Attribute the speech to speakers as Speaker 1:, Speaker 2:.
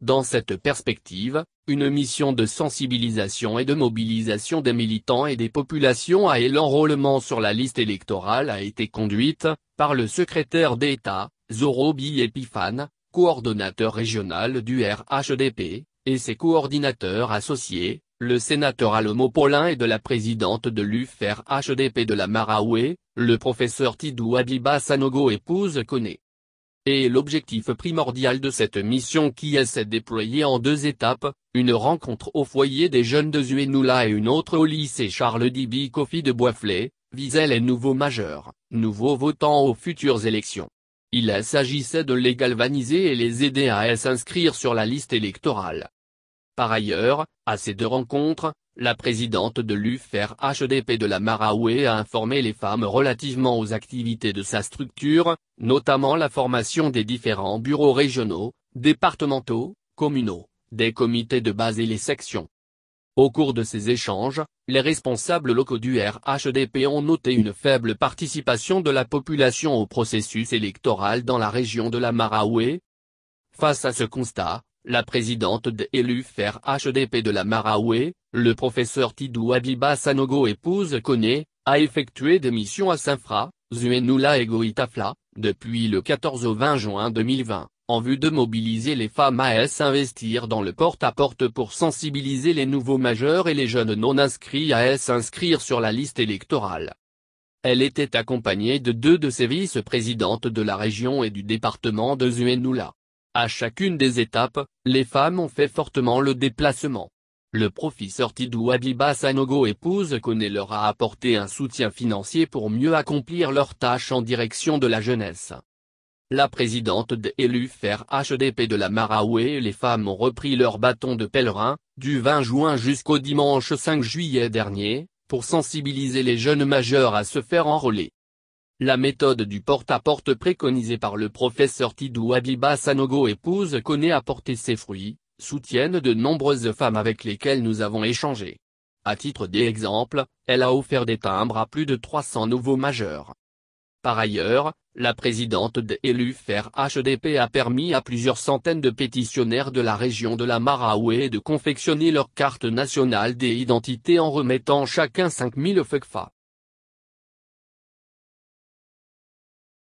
Speaker 1: Dans cette perspective, une mission de sensibilisation et de mobilisation des militants et des populations à l'enrôlement sur la liste électorale a été conduite, par le secrétaire d'État, Zorobi Epiphane, coordonnateur régional du RHDP, et ses coordinateurs associés, le sénateur Alomo Paulin et de la présidente de l'UFRHDP de la Maraoué, le professeur Tidou Abiba Sanogo épouse Koné. Et l'objectif primordial de cette mission qui est s'est déployée en deux étapes, une rencontre au foyer des jeunes de Zuenoula et une autre au lycée Charles Diby Coffy de Boisflé, visait les nouveaux majeurs, nouveaux votants aux futures élections. Il s'agissait de les galvaniser et les aider à s'inscrire sur la liste électorale. Par ailleurs, à ces deux rencontres, la présidente de l'UFRHDP de la Maraoué a informé les femmes relativement aux activités de sa structure, notamment la formation des différents bureaux régionaux, départementaux, communaux, des comités de base et les sections. Au cours de ces échanges, les responsables locaux du RHDP ont noté une faible participation de la population au processus électoral dans la région de la Maraoué. Face à ce constat, la présidente de FRHDP HDP de la Maraoué, le professeur Tidou Abiba Sanogo épouse Koné, a effectué des missions à Safra, Zuenoula et Goïtafla, depuis le 14 au 20 juin 2020, en vue de mobiliser les femmes à s'investir dans le porte-à-porte -porte pour sensibiliser les nouveaux majeurs et les jeunes non inscrits à s'inscrire sur la liste électorale. Elle était accompagnée de deux de ses vice-présidentes de la région et du département de Zuenoula. À chacune des étapes, les femmes ont fait fortement le déplacement. Le professeur Tidou Abiba Sanogo épouse connaît leur a apporté un soutien financier pour mieux accomplir leurs tâches en direction de la jeunesse. La présidente de l'UFR HDP de la Maraoué et les femmes ont repris leur bâton de pèlerin, du 20 juin jusqu'au dimanche 5 juillet dernier, pour sensibiliser les jeunes majeurs à se faire enrôler. La méthode du porte-à-porte préconisée par le professeur Tidou Abiba Sanogo épouse connaît apporter ses fruits, soutiennent de nombreuses femmes avec lesquelles nous avons échangé. À titre d'exemple, elle a offert des timbres à plus de 300 nouveaux majeurs. Par ailleurs, la présidente de LUFR HDP a permis à plusieurs centaines de pétitionnaires de la région de la Maraoué de confectionner leur carte nationale des identités en remettant chacun 5000 FECFA.